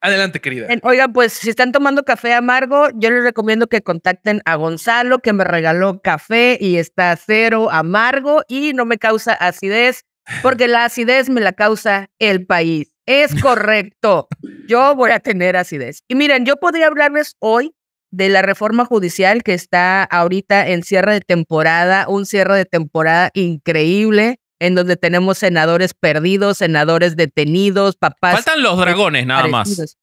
Adelante, querida. Oigan, pues si están tomando café amargo, yo les recomiendo que contacten a Gonzalo, que me regaló café y está cero amargo y no me causa acidez, porque la acidez me la causa el país. Es correcto. Yo voy a tener acidez. Y miren, yo podría hablarles hoy de la reforma judicial que está ahorita en cierre de temporada, un cierre de temporada increíble en donde tenemos senadores perdidos, senadores detenidos, papás. Faltan los dragones nada más.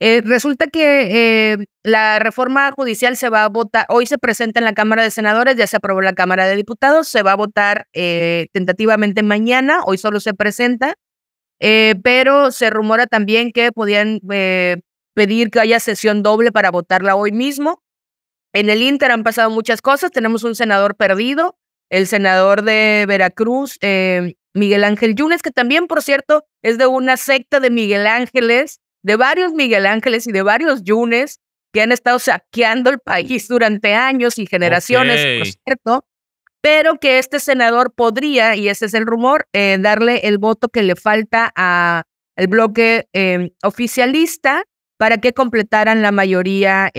Eh, resulta que eh, la reforma judicial se va a votar, hoy se presenta en la Cámara de Senadores, ya se aprobó en la Cámara de Diputados, se va a votar eh, tentativamente mañana, hoy solo se presenta, pero se rumora también que podían pedir que haya sesión doble para votarla hoy mismo. En el Inter han pasado muchas cosas, tenemos un senador perdido, el senador de Veracruz, eh, Miguel Ángel Yunes, que también, por cierto, es de una secta de Miguel Ángeles, de varios Miguel Ángeles y de varios Yunes que han estado saqueando el país durante años y generaciones, por cierto, pero que este senador podría, y ese es el rumor, eh, darle el voto que le falta a el bloque eh, oficialista para que completaran la mayoría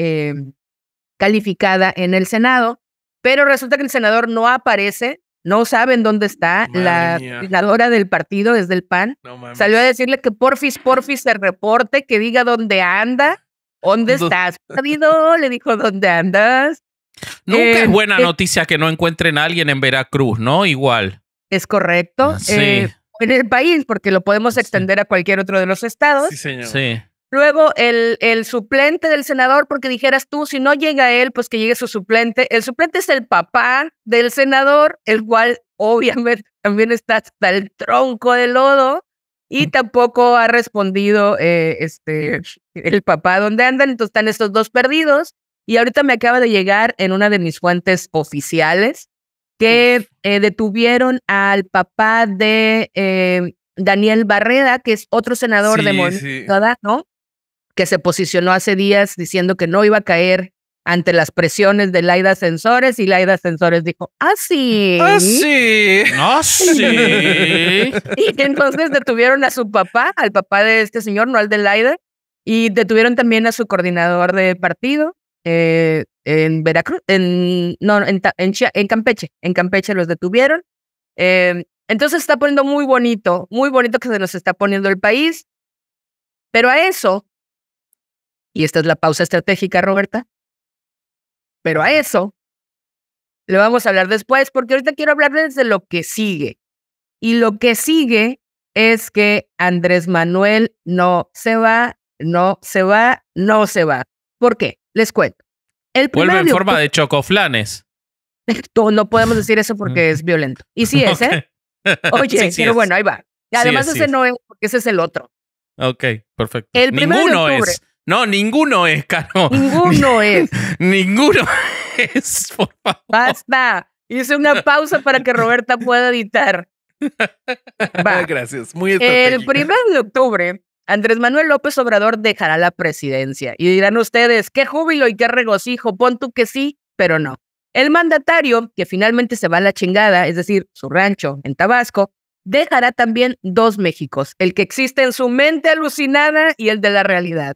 calificada en el Senado. Pero resulta que el senador no aparece, no saben dónde está. la senadora del partido desde el PAN salió a decirle que porfis, porfis se reporte, que diga dónde anda, dónde estás. Perdido, le dijo, ¿dónde andas? Nunca es eh, buena eh noticia que no encuentren a alguien en Veracruz, ¿no? Igual. Es correcto. Ah, sí. Eh, en el país, porque lo podemos extender a cualquier otro de los estados. Sí, señor. Sí. Luego el, el suplente del senador, porque dijeras tú, si no llega él, pues que llegue su suplente. El suplente es el papá del senador, el cual obviamente también está hasta el tronco de lodo y tampoco ha respondido eh, este, el papá dónde andan. Entonces están estos dos perdidos. Y ahorita me acaba de llegar en una de mis fuentes oficiales que eh, detuvieron al papá de eh, Daniel Barreda, que es otro senador de Morena, ¿no? que se posicionó hace días diciendo que no iba a caer ante las presiones de Laida Sensores y Laida Sensores dijo, ah, sí. Ah, sí. Ah, sí. y entonces detuvieron a su papá, al papá de este señor, no al de Laida, y detuvieron también a su coordinador de partido eh, en Veracruz, en, no, en, Campeche, en Campeche los detuvieron. Em, entonces está poniendo muy bonito, muy bonito que se nos está poniendo el país. Pero a eso y esta es la pausa estratégica, Roberta. Pero a eso le vamos a hablar después, porque ahorita quiero hablarles de lo que sigue. Y lo que sigue es que Andrés Manuel no se va, no se va, no se va. ¿Por qué? Les cuento. El Vuelve en forma de chocoflanes. No podemos decir eso porque es violento. Y sí es, ¿eh? Oye, pero bueno, ahí va. Además, ese no es, porque ese es el otro. Ok, perfecto. El Ninguno es. No, ninguno es, Caro. Ninguno es. ninguno es, por favor. Basta. Hice una pausa para que Roberta pueda editar. Gracias, muy El primero de octubre, Andrés Manuel López Obrador dejará la presidencia. Y dirán ustedes, qué júbilo y qué regocijo, pon tú que sí, pero no. El mandatario, que finalmente se va a la chingada, es decir, su rancho en Tabasco, dejará también dos Méxicos, el que existe en su mente alucinada y el de la realidad.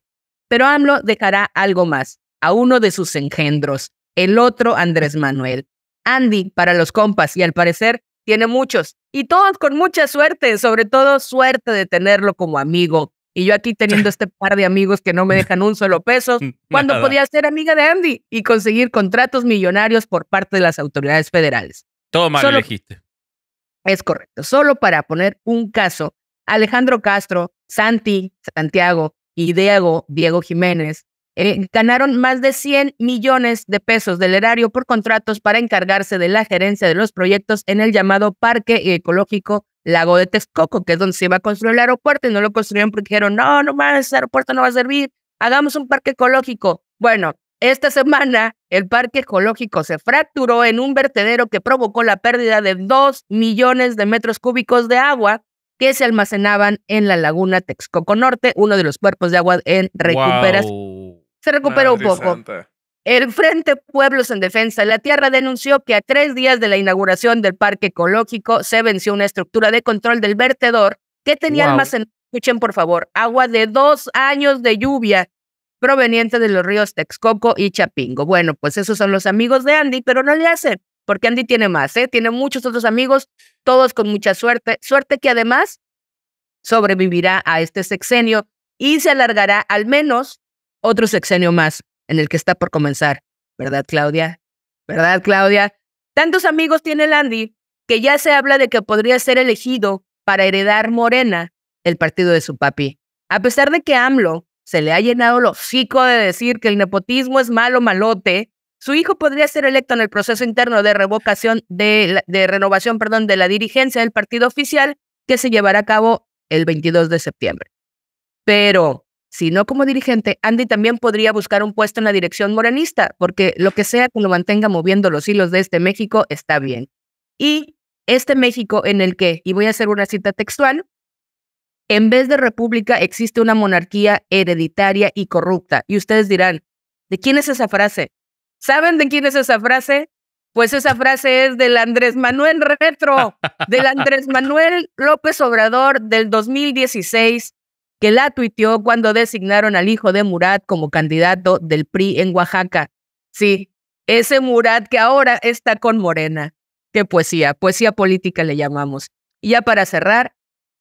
Pero AMLO dejará algo más, a uno de sus engendros, el otro Andrés Manuel. Andy, para los compas, y al parecer tiene muchos, y todos con mucha suerte, sobre todo suerte de tenerlo como amigo. Y yo aquí teniendo este par de amigos que no me dejan un solo peso, cuando podía ser amiga de Andy y conseguir contratos millonarios por parte de las autoridades federales. Todo mal elegiste. Es correcto. Solo para poner un caso, Alejandro Castro, Santi, Santiago, y Diego, Diego Jiménez, eh, ganaron más de 100 millones de pesos del erario por contratos para encargarse de la gerencia de los proyectos en el llamado Parque Ecológico Lago de Texcoco, que es donde se iba a construir el aeropuerto y no lo construyeron porque dijeron, no, no más, ese aeropuerto no va a servir, hagamos un parque ecológico. Bueno, esta semana el parque ecológico se fracturó en un vertedero que provocó la pérdida de 2 millones de metros cúbicos de agua que se almacenaban en la laguna Texcoco Norte, uno de los cuerpos de agua en recuperación. Se recuperó un poco. El Frente Pueblos en Defensa de la Tierra denunció que a tres días de la inauguración del parque ecológico se venció una estructura de control del vertedor que tenía almacenado, escuchen por favor, agua de dos años de lluvia proveniente de los ríos Texcoco y Chapingo. Bueno, pues esos son los amigos de Andy, pero no le hacen porque Andy tiene más, ¿eh? tiene muchos otros amigos, todos con mucha suerte, suerte que además sobrevivirá a este sexenio y se alargará al menos otro sexenio más en el que está por comenzar, ¿verdad, Claudia? ¿Verdad, Claudia? Tantos amigos tiene el Andy que ya se habla de que podría ser elegido para heredar Morena, el partido de su papi. A pesar de que AMLO se le ha llenado el hocico de decir que el nepotismo es malo malote, su hijo podría ser electo en el proceso interno de revocación de, renovación, perdón, de la dirigencia del partido oficial que se llevará a cabo el 22 de septiembre. Pero si no como dirigente, Andy también podría buscar un puesto en la dirección morenista, porque lo que sea que lo mantenga moviendo los hilos de este México está bien. Y este México en el que, y voy a hacer una cita textual, en vez de república existe una monarquía hereditaria y corrupta. Y ustedes dirán, ¿de quién es esa frase? ¿Saben de quién es esa frase? Pues esa frase es del Andrés Manuel Retro, del Andrés Manuel López Obrador del 2016, que la tuiteó cuando designaron al hijo de Murat como candidato del PRI en Oaxaca. Sí, ese Murat que ahora está con Morena. Qué poesía, poesía política le llamamos. ya para cerrar,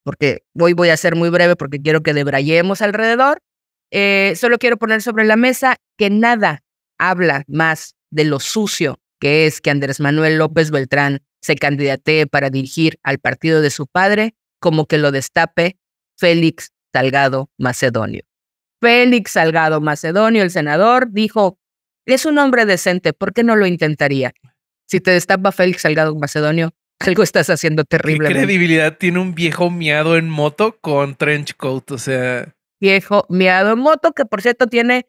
porque hoy voy a ser muy breve porque quiero que debrayemos alrededor, eh, solo quiero poner sobre la mesa que nada, habla más de lo sucio que es que Andrés Manuel López Beltrán se candidatee para dirigir al partido de su padre, como que lo destape Félix Salgado Macedonio. Félix Salgado Macedonio, el senador, dijo, es un hombre decente, ¿por qué no lo intentaría? Si te destapa Félix Salgado Macedonio, algo estás haciendo terrible. ¿Qué credibilidad tiene un viejo miado en moto con trench coat? O sea... Viejo miado en moto, que por cierto tiene,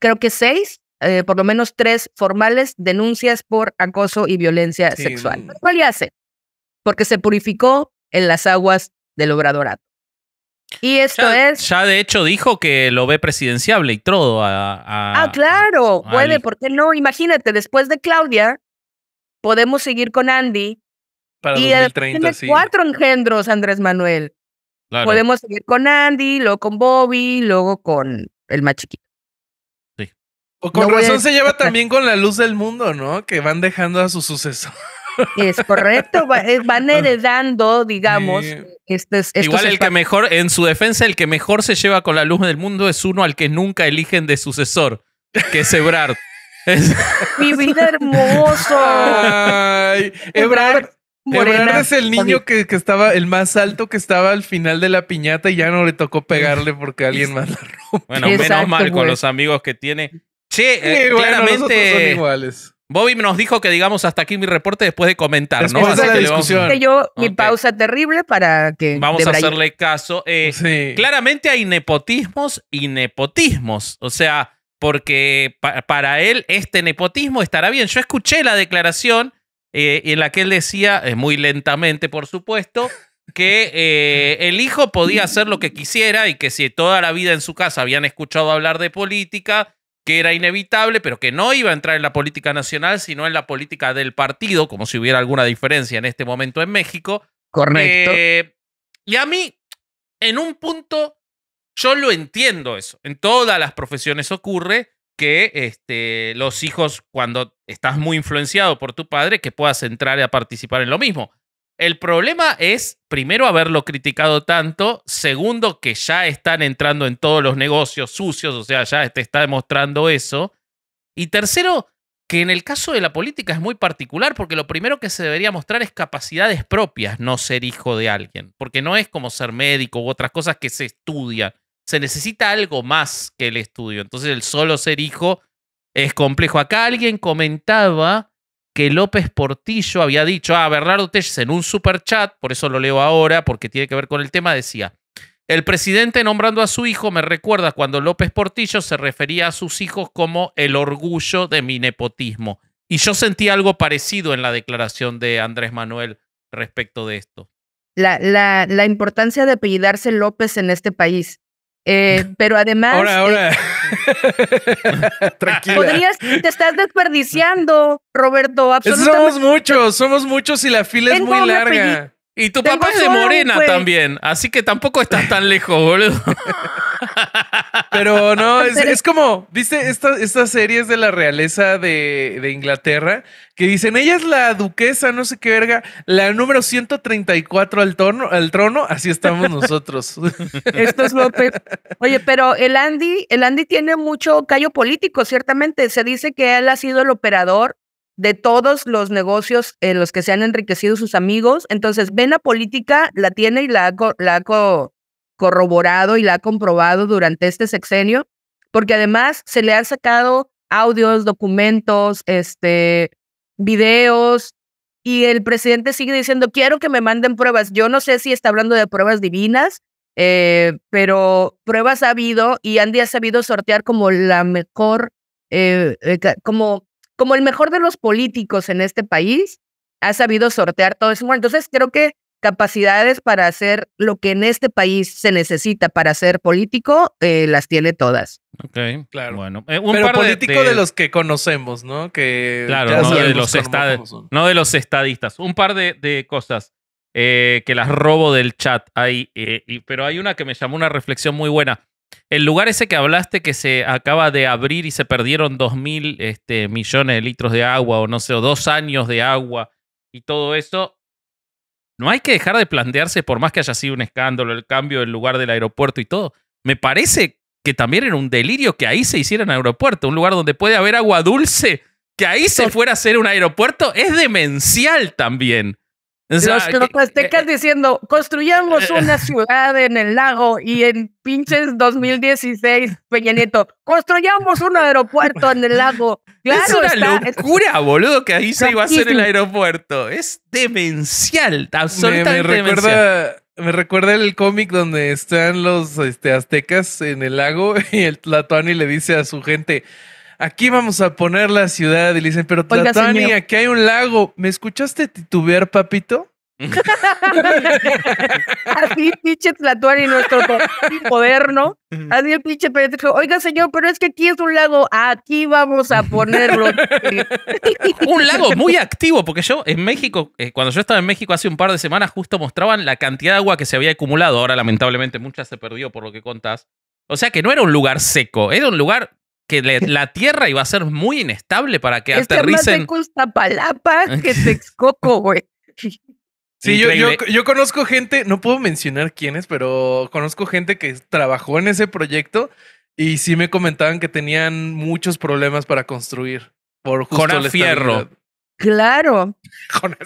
creo que seis eh, por lo menos tres formales denuncias por acoso y violencia sexual. ¿Cuál hace, porque se purificó en las aguas del obradorato. Y esto es. Ya de hecho dijo que lo ve presidenciable y todo. A, ah, claro, puede, ¿por qué no? Imagínate, después de Claudia, podemos seguir con Andy. y 2030, cuatro engendros, Andrés Manuel. Podemos seguir con Andy, luego con Bobby, luego con el más o con razón se lleva también con la luz del mundo, ¿no? Que van dejando a su sucesor. Es correcto, eh, van heredando, digamos. Estos, Igual el que mejor, en su defensa, el que mejor se lleva con la luz del mundo es uno al que nunca eligen de sucesor, que es Ebrard. Mi vida hermoso. Ay, Ebrard. Ebrard es el niño que, estaba, el más alto que estaba al final de la piñata y ya no le tocó pegarle porque alguien más la Bueno, menos mal con los amigos que tiene. Eh, claramente. Bobby nos dijo que digamos hasta aquí mi reporte después de comentar, ¿no? De la discusión. Vamos... Yo mi pausa terrible para que vamos a hacerle caso. Eh, claramente hay nepotismos y nepotismos, o sea, porque para él este nepotismo estará bien. Yo escuché la declaración eh, en la que él decía, muy lentamente, por supuesto, que el hijo podía hacer lo que quisiera y que si toda la vida en su casa habían escuchado hablar de política que era inevitable, pero que no iba a entrar en la política nacional, sino en la política del partido, como si hubiera alguna diferencia en este momento en México. Correcto. Eh, y a mí, en un punto, yo lo entiendo eso. En todas las profesiones ocurre que este, los hijos, cuando estás muy influenciado por tu padre, que puedas entrar a participar en lo mismo. El problema es, primero, haberlo criticado tanto, segundo, que ya están entrando en todos los negocios sucios, o sea, ya te está demostrando eso, y tercero, que en el caso de la política es muy particular, porque lo primero que se debería mostrar es capacidades propias, no ser hijo de alguien, porque no es como ser médico u otras cosas que se estudia, se necesita algo más que el estudio, entonces el solo ser hijo es complejo. Acá alguien comentaba que López Portillo había dicho, a ah, Bernardo Telles en un superchat, por eso lo leo ahora, porque tiene que ver con el tema, decía, el presidente nombrando a su hijo me recuerda cuando López Portillo se refería a sus hijos como el orgullo de mi nepotismo. Y yo sentí algo parecido en la declaración de Andrés Manuel respecto de esto. La, la importancia de apellidarse López en este país. Eh, pero además. Ahora, ahora. Eh, podrías, te estás desperdiciando, Roberto. Absolutamente. Somos muchos, somos muchos y la fila es muy larga. Y tu papá es de morena también, así que tampoco estás tan lejos, boludo. Pero no, es, como, viste, estas esta series de la realeza de, Inglaterra que dicen, ella es la duquesa, no sé qué verga, la número 134 al, al trono, así estamos nosotros. Esto es peor. Oye, pero el Andy, el Andy tiene mucho callo político, ciertamente. Se dice que él ha sido el operador de todos los negocios en los que se han enriquecido sus amigos. Entonces, ven la política, la tiene y la la co corroborado y la ha comprobado durante este sexenio, porque además se le han sacado audios, documentos, este, videos, y el presidente sigue diciendo, quiero que me manden pruebas. Yo no sé si está hablando de pruebas divinas, eh, pero pruebas ha habido y Andy ha sabido sortear como la mejor, eh, eh, como, como el mejor de los políticos en este país, ha sabido sortear todo eso. Entonces creo que capacidades para hacer lo que en este país se necesita para ser político, eh, las tiene todas. Ok, claro. Bueno, eh, un político de, los que conocemos, ¿no? Que claro, no de, los no de los estadistas. Un par de, cosas. Eh, que las robo del chat. ahí, pero hay una que me llamó una reflexión muy buena. El lugar ese que hablaste que se acaba de abrir y se perdieron dos este, millones de litros de agua o no sé, o dos años de agua y todo eso, no hay que dejar de plantearse, por más que haya sido un escándalo, el cambio del lugar del aeropuerto y todo. Me parece que también era un delirio que ahí se hiciera un aeropuerto, un lugar donde puede haber agua dulce, que ahí se fuera a hacer un aeropuerto, es demencial también los, eh, aztecas eh, diciendo, construyamos eh, una ciudad en el lago y en pinches 2016, Peña Nieto, construyamos un aeropuerto en el lago. Claro, es una locura, boludo, que ahí se iba a hacer el aeropuerto. Es demencial, absolutamente me, recuerda, Me recuerda el cómic donde están los este, aztecas en el lago y el Tlatoani le dice a su gente, aquí vamos a poner la ciudad. Y le dicen, pero Tlatuani, aquí hay un lago. ¿Me escuchaste titubear, papito? Así, pinche Tlatuani, nuestro poder, ¿no? Así el pinche Pedro. Oiga, señor, pero es que aquí es un lago. Aquí vamos a ponerlo. un lago muy activo, porque yo en México, eh, cuando yo estaba en México hace un par de semanas, justo mostraban la cantidad de agua que se había acumulado. Ahora, lamentablemente, mucha se perdió por lo que contas. O sea que no era un lugar seco, era un lugar la tierra iba a ser muy inestable para que aterricen. Es Palapa que Texcoco, güey. Sí, yo, conozco gente, no puedo mencionar quiénes, pero conozco gente que trabajó en ese proyecto y sí me comentaban que tenían muchos problemas para construir. Por justo el Fierro. Claro. Con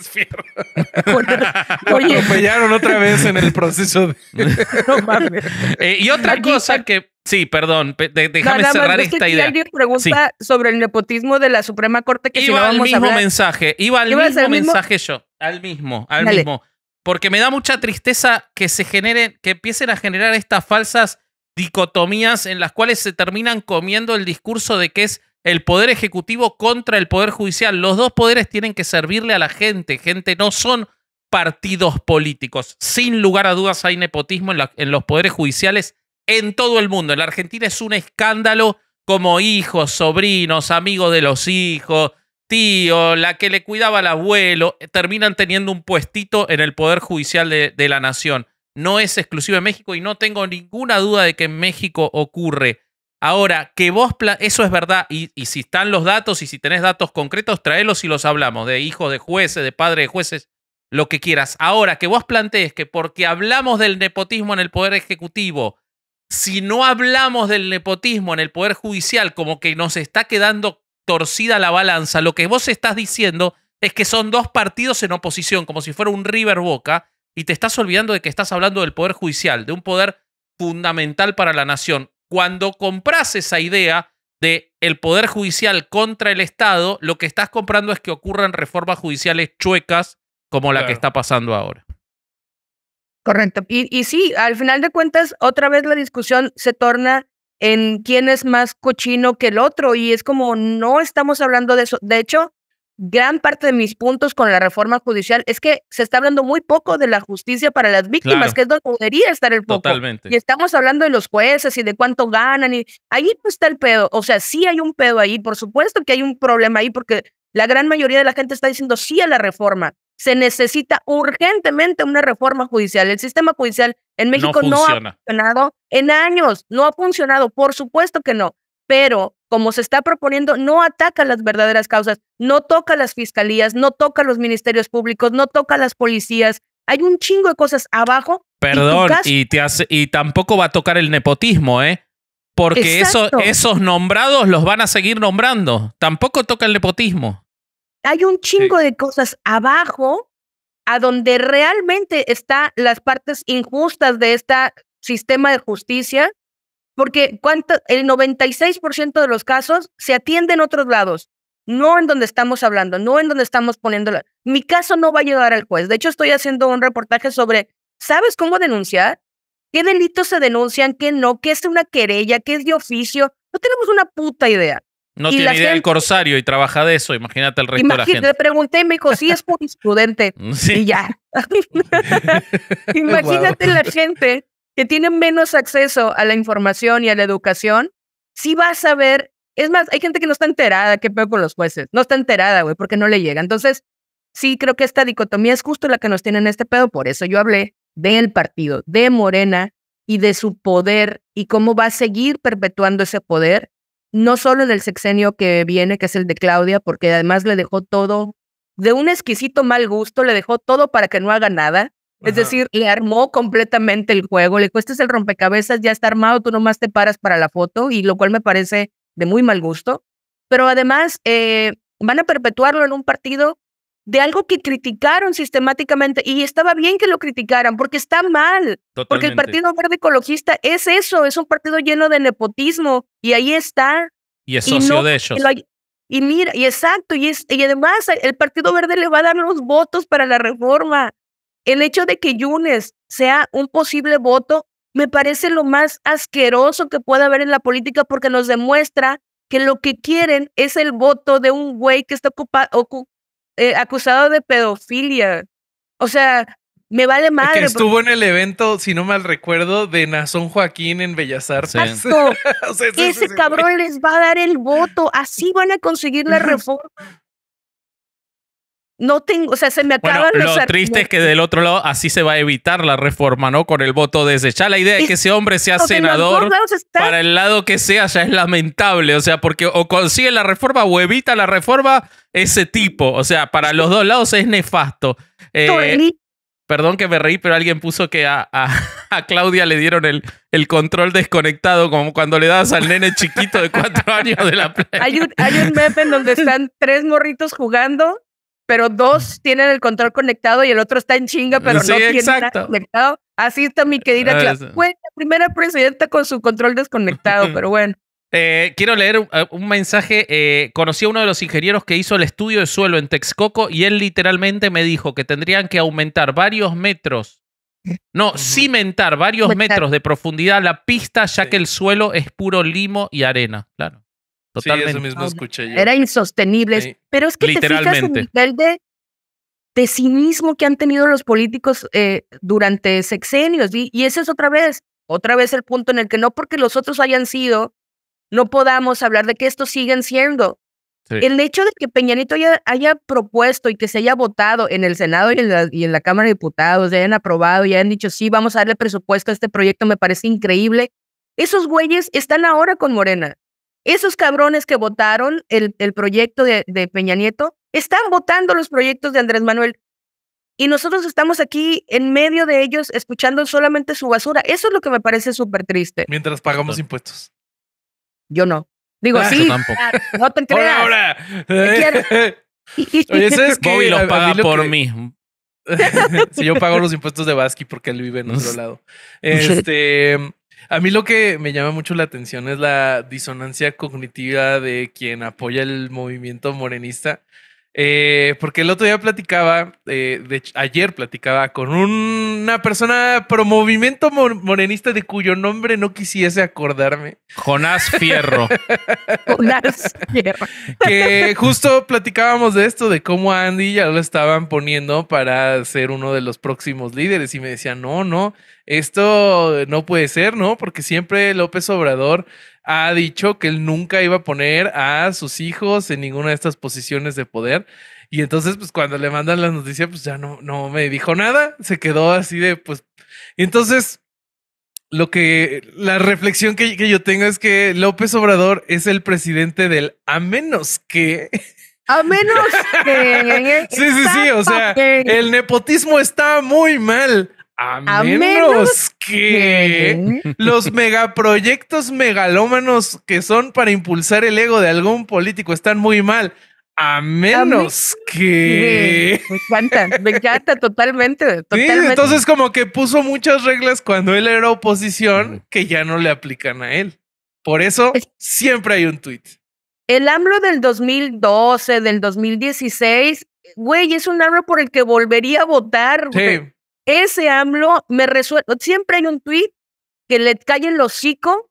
Porque Lo atropellaron otra vez en el proceso. no mames. Eh, y otra cosa que. Sí, perdón, déjame cerrar esta que idea. Alguien pregunta sobre el nepotismo de la Suprema Corte que iba si al mismo a mensaje, iba al mismo mensaje yo, al mismo, al mismo, porque me da mucha tristeza que se generen, que empiecen a generar estas falsas dicotomías en las cuales se terminan comiendo el discurso de que es el poder ejecutivo contra el poder judicial. Los dos poderes tienen que servirle a la gente. Gente, no son partidos políticos. Sin lugar a dudas hay nepotismo en, los poderes judiciales en todo el mundo. En la Argentina es un escándalo como hijos, sobrinos, amigos de los hijos, tío, la que le cuidaba al abuelo, terminan teniendo un puestito en el poder judicial de la nación no es exclusivo de México y no tengo ninguna duda de que en México ocurre. Ahora, que vos, eso es verdad, y, y, si están los datos y si tenés datos concretos, tráelos y los hablamos, de hijos de jueces, de padres de jueces, lo que quieras. Ahora, que vos plantees que porque hablamos del nepotismo en el Poder Ejecutivo, si no hablamos del nepotismo en el Poder Judicial, como que nos está quedando torcida la balanza, lo que vos estás diciendo es que son dos partidos en oposición, como si fuera un River Boca, y te estás olvidando de que estás hablando del poder judicial, de un poder fundamental para la nación. Cuando compras esa idea de el poder judicial contra el Estado, lo que estás comprando es que ocurran reformas judiciales chuecas como la que está pasando ahora. Correcto. y sí, al final de cuentas, otra vez la discusión se torna en quién es más cochino que el otro y es como no estamos hablando de eso. De hecho, gran parte de mis puntos con la reforma judicial es que se está hablando muy poco de la justicia para las víctimas, que es donde podría estar el foco. Totalmente. Y estamos hablando de los jueces y de cuánto ganan y ahí está el pedo. O sea, sí hay un pedo ahí, por supuesto que hay un problema ahí porque la gran mayoría de la gente está diciendo sí a la reforma. Se necesita urgentemente una reforma judicial. El sistema judicial en México no ha funcionado en años, no ha funcionado, por supuesto que no, pero como se está proponiendo, no ataca las verdaderas causas, no toca las fiscalías, no toca los ministerios públicos, no toca las policías. Hay un chingo de cosas abajo. Perdón, y, y tampoco va a tocar el nepotismo, ¿eh? Porque esos nombrados los van a seguir nombrando. Tampoco toca el nepotismo. Hay un chingo de cosas abajo a donde realmente están las partes injustas de este sistema de justicia porque cuánto, el 96% de los casos se atiende en otros lados, no en donde estamos hablando, no en donde estamos poniendo... Mi caso no va a ayudar al juez. De hecho, estoy haciendo un reportaje sobre, ¿sabes cómo denunciar? ¿Qué delitos se denuncian? ¿Qué no? ¿Qué es una querella? ¿Qué es de oficio? No tenemos una puta idea. No tiene idea el corsario y trabaja de eso. Imagínate el resto de la gente. Le pregunté y me dijo, sí, es jurisprudente. Sí. Y ya. imagínate la gente que tienen menos acceso a la información y a la educación, sí vas a ver, es más, hay gente que no está enterada, qué pedo con los jueces, no está enterada, güey, porque no le llega. Entonces, sí creo que esta dicotomía es justo la que nos tiene en este pedo, por eso yo hablé del partido, de Morena y de su poder y cómo va a seguir perpetuando ese poder, no solo en el sexenio que viene, que es el de Claudia, porque además le dejó todo de un exquisito mal gusto, le dejó todo para que no haga nada es decir, le armó completamente el juego, le cuesta el rompecabezas, ya está armado, tú nomás te paras para la foto, y lo cual me parece de muy mal gusto. Pero además, eh, van a perpetuarlo en un partido de algo que criticaron sistemáticamente y estaba bien que lo criticaran porque está mal, porque el Partido Verde Ecologista es eso, es un partido lleno de nepotismo y ahí está. Y es socio de ellos. Y mira, y exacto, y, y además el Partido Verde le va a dar los votos para la reforma. El hecho de que Yunes sea un posible voto me parece lo más asqueroso que pueda haber en la política porque nos demuestra que lo que quieren es el voto de un güey que está eh, acusado de pedofilia. O sea, me vale madre. Que estuvo en el evento, si no mal recuerdo, de Nazón Joaquín en Bellas Artes. ese, cabrón les va a dar el voto. Así van a conseguir la reforma no tengo, o sea, se me acaban los Lo triste es que del otro lado así se va a evitar la reforma, ¿no? Con el voto de Ya la idea es que ese hombre sea senador, para el lado que sea, ya es lamentable. O sea, porque o consigue la reforma o evita la reforma ese tipo. O sea, para los dos lados es nefasto. Eh, perdón que me reí, pero alguien puso que a, Claudia le dieron el, el, control desconectado, como cuando le das al nene chiquito de cuatro años de la playa. Hay un, hay un meme en donde están tres morritos jugando pero dos tienen el control conectado y el otro está en chinga, pero no tiene control conectado. Así está mi querida ah, Fue la primera presidenta con su control desconectado, pero bueno. Eh, quiero leer eh, un, mensaje. Eh, conocí a uno de los ingenieros que hizo el estudio de suelo en Texcoco y él literalmente me dijo que tendrían que aumentar varios metros, no, cimentar varios metros de profundidad la pista, ya que el suelo es puro limo y arena. Claro. Totalmente. Sí, eso mismo escuché yo. Era insostenible. Pero es que te fijas en el nivel de, de, cinismo que han tenido los políticos eh, durante sexenios. Y, y ese es otra vez, otra vez el punto en el que no porque los otros hayan sido, no podamos hablar de que esto siguen siendo. El hecho de que Peñanito haya, haya, propuesto y que se haya votado en el Senado y en, la, y en la Cámara de Diputados, y hayan aprobado y hayan dicho, sí, vamos a darle presupuesto a este proyecto, me parece increíble. Esos güeyes están ahora con Morena. Esos cabrones que votaron el, el proyecto de, Peña Nieto están votando los proyectos de Andrés Manuel. Y nosotros estamos aquí en medio de ellos escuchando solamente su basura. Eso es lo que me parece súper triste. Mientras pagamos impuestos. Yo no. Digo, así. sí. no te creas. Hola, hola. Oye, Bobby lo paga por mí. si yo pago los impuestos de Basqui porque él vive en otro lado. Este, a mí lo que me llama mucho la atención es la disonancia cognitiva de quien apoya el movimiento morenista. Eh, porque el otro día platicaba, eh, de ayer platicaba con una persona pro movimiento morenista de cuyo nombre no quisiese acordarme. Jonás Fierro. Jonás Fierro. que justo platicábamos de esto, de cómo Andy ya lo estaban poniendo para ser uno de los próximos líderes y me decía no, no, esto no puede ser, ¿no? Porque siempre López Obrador ha dicho que él nunca iba a poner a sus hijos en ninguna de estas posiciones de poder. Y entonces, pues cuando le mandan las noticias, pues ya no, no me dijo nada, se quedó así de, pues, entonces, lo que, la reflexión que, que yo tengo es que López Obrador es el presidente del a menos que... A menos que... sí, sí, sí, o sea, el nepotismo está muy mal. A, menos, que, los megaproyectos megalómanos que son para impulsar el ego de algún político están muy mal. A menos que. Me encanta, me encanta totalmente, Sí, entonces, como que puso muchas reglas cuando él era oposición que ya no le aplican a él. Por eso siempre hay un tweet. El AMLO del 2012, del 2016, güey, es un AMLO por el que volvería a votar. Sí. Ese AMLO me resuelve. Siempre hay un tweet que le cae el hocico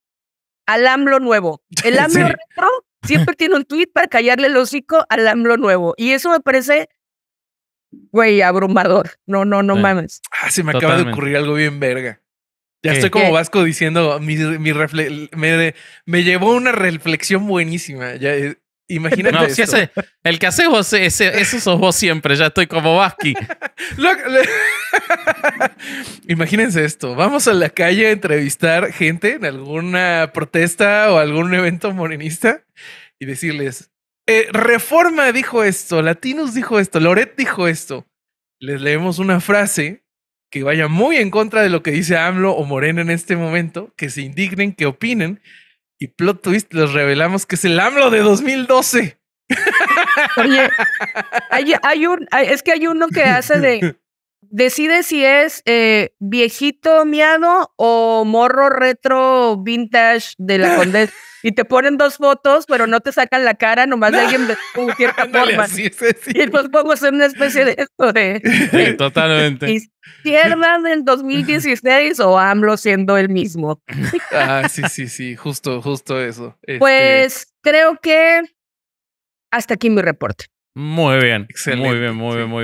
al AMLO nuevo. El AMLO retro siempre tiene un tweet para callarle el hocico al AMLO nuevo. Y eso me parece, güey, abrumador. No, no, no mames. Ah, se me acaba de ocurrir algo bien verga. Ya estoy como Vasco diciendo, mi, mi me, me, llevó una reflexión buenísima. Ya, eh, Imagínate. el que hace vos, eso sos vos siempre. Ya estoy como Vasqui. Imagínense esto. Vamos a la calle a entrevistar gente en alguna protesta o algún evento morenista y decirles: eh, Reforma dijo esto, Latinos dijo esto, Loret dijo esto. Les leemos una frase que vaya muy en contra de lo que dice AMLO o Morena en este momento, que se indignen, que opinen y plot twist, los revelamos que es el AMLO de 2012. Oye, hay, un, es que hay uno que hace de decide si es eh, viejito miado o morro retro vintage de la condesa. Y te ponen dos fotos, pero no te sacan la cara, nomás de alguien de cierta forma. Y pues pongo ser una especie de esto de. Totalmente. Izquierda del 2016 o AMLO siendo el mismo. ah, sí, sí, sí, justo, justo eso. Este pues creo que hasta aquí mi reporte. Muy bien, Excelente. muy bien, muy bien, muy bien.